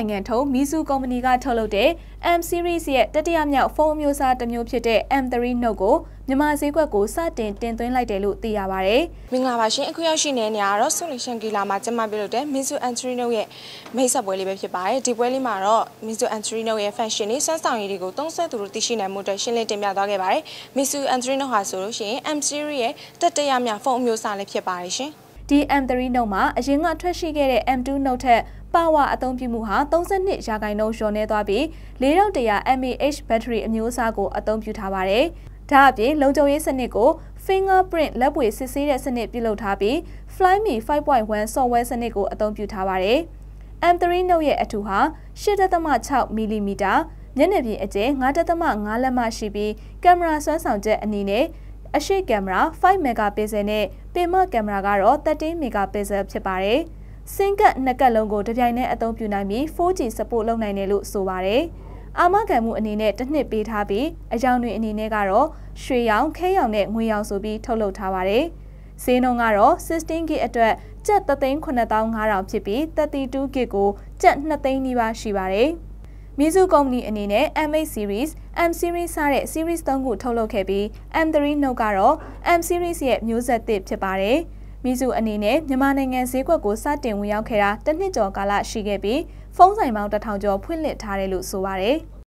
နိုင်ငံထုတ်မီဇူကုမ္ပဏီကထုတ်လုပ်တဲ့ M series ရဲ့တတိယမြောက်ဖုန်းအမျိုးအစားတစ်မျိုးဖြစ်တဲ့ M3 Note ကိုမြန်မာဈေးကွက်ကိုစတင်တင်သွင်းလိုက်တယ်လို့သိရပါဗျ။မင်္ဂလာပါရှင်အခုရောက်ရှိနေတဲ့နေရာကတော့ Solution Gila မှာကျင်းပပြုလုပ်တဲ့ Mizu Antrino ရဲ့မိတ်ဆက်ပွဲလေးပဲဖြစ်ပါတယ်။ဒီပွဲလေးမှာတော့ Mizu Antrino ရဲ့ fashion တွေစွမ်းဆောင်ရည်တွေကိုသုံးဆသူတို့သိရှိနိုင်မှုအတွက်ရှင်းလင်းတင်ပြသွားခဲ့ပါတယ်။ Mizu Antrino ဟာဆိုလို့ရှိရင် M series ရဲ့တတိယမြောက်ဖုန်းအမျိုးအစားလေးဖြစ်ပါတယ်ရှင်။ဒီ M3 နှုတ်မှာအရင်ကထွက်ရှိခဲ့တဲ့ M2 နှုတ်ထက်ပါဝါအသုံးပြုမှုဟာ32ရာခိုင်နှုန်းလျော့နည်းသွားပြီး4100 mAh ဘက်ထရီအမျိုးအစားကိုအသုံးပြုထားပါတယ်။ဒါအပြင်လုံခြုံရေးစနစ်ကို fingerprint လက်ပွေစစ်ဆေးတဲ့စနစ်ပြုလုပ်ထားပြီး Flyme 5.1 software စနစ်ကိုအသုံးပြုထားပါတယ်။ M3 Note ရဲ့အထူဟာ8.6 mm မျက်နှာပြင်အကျယ်9.5လက်မှရှိပြီးကင်မရာစွမ်းဆောင်ချက်အနေနဲ့အရှိကင်မရာ5 megapixel နဲ့ပင်မကင်မရာကတော့13 megapixel ဖြစ်ပါတယ်။စင်ကတ်နှစ်ကတ်လုံးကိုတစ်ပြိုင်တည်းအသုံးပြုနိုင်ပြီး 4G support လုပ်နိုင်တယ်လို့ဆိုပါတယ်။အာမခံမှုအနေနဲ့တစ်နှစ်ပေးထားပြီးအယောင်တွေအနေနဲ့ကတော့ရွှေရောင် ခဲရောင်နဲ့ငွေရောင်ဆိုပြီးထုတ်လုပ်ထားပါတယ်။ဈေးနှုန်းကတော့ 16GB အတွက်ကျပ်3,9500ဖြစ်ပြီး 32GB ကိုကျပ်2,000နီးပါးရှိပါတယ်။မီဇူကုမ္ပဏီအနေနဲ့ M8 series, M series စတဲ့ series 3ခုထုတ်လုပ်ခဲ့ပြီး M3 နှုတ်ကတော့ M series ရဲ့မျိုးဆက်သစ်ဖြစ်ပါတယ်။မီဇူအနေနဲ့မြန်မာနိုင်ငံဈေးကွက်ကိုစတင်ဝင်ရောက်ခဲ့တာတစ်နှစ်ကျော်ကာလရှိခဲ့ပြီးဖုန်းဆိုင်ပေါင်း1000ကျော်ဖွင့်လှစ်ထားတယ်လို့ဆိုပါတယ်။